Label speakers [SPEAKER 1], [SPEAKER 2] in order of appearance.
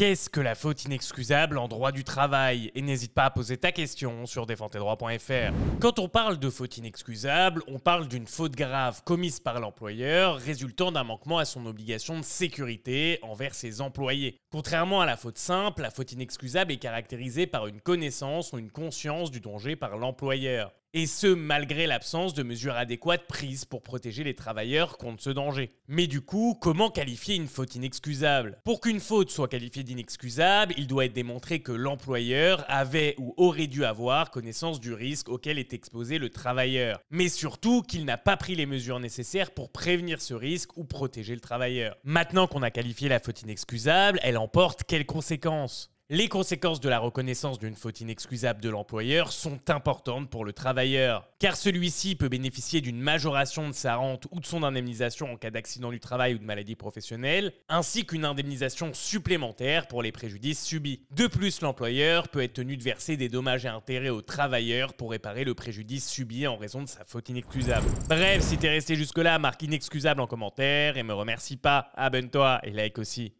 [SPEAKER 1] Qu'est-ce que la faute inexcusable en droit du travail Et n'hésite pas à poser ta question sur défendtesdroits.fr. Quand on parle de faute inexcusable, on parle d'une faute grave commise par l'employeur résultant d'un manquement à son obligation de sécurité envers ses employés. Contrairement à la faute simple, la faute inexcusable est caractérisée par une connaissance ou une conscience du danger par l'employeur et ce malgré l'absence de mesures adéquates prises pour protéger les travailleurs contre ce danger. Mais du coup, comment qualifier une faute inexcusable Pour qu'une faute soit qualifiée d'inexcusable, il doit être démontré que l'employeur avait ou aurait dû avoir connaissance du risque auquel est exposé le travailleur, mais surtout qu'il n'a pas pris les mesures nécessaires pour prévenir ce risque ou protéger le travailleur. Maintenant qu'on a qualifié la faute inexcusable, elle emporte quelles conséquences les conséquences de la reconnaissance d'une faute inexcusable de l'employeur sont importantes pour le travailleur, car celui-ci peut bénéficier d'une majoration de sa rente ou de son indemnisation en cas d'accident du travail ou de maladie professionnelle, ainsi qu'une indemnisation supplémentaire pour les préjudices subis. De plus, l'employeur peut être tenu de verser des dommages et intérêts au travailleur pour réparer le préjudice subi en raison de sa faute inexcusable. Bref, si t'es resté jusque-là, marque inexcusable en commentaire et me remercie pas, abonne-toi et like aussi.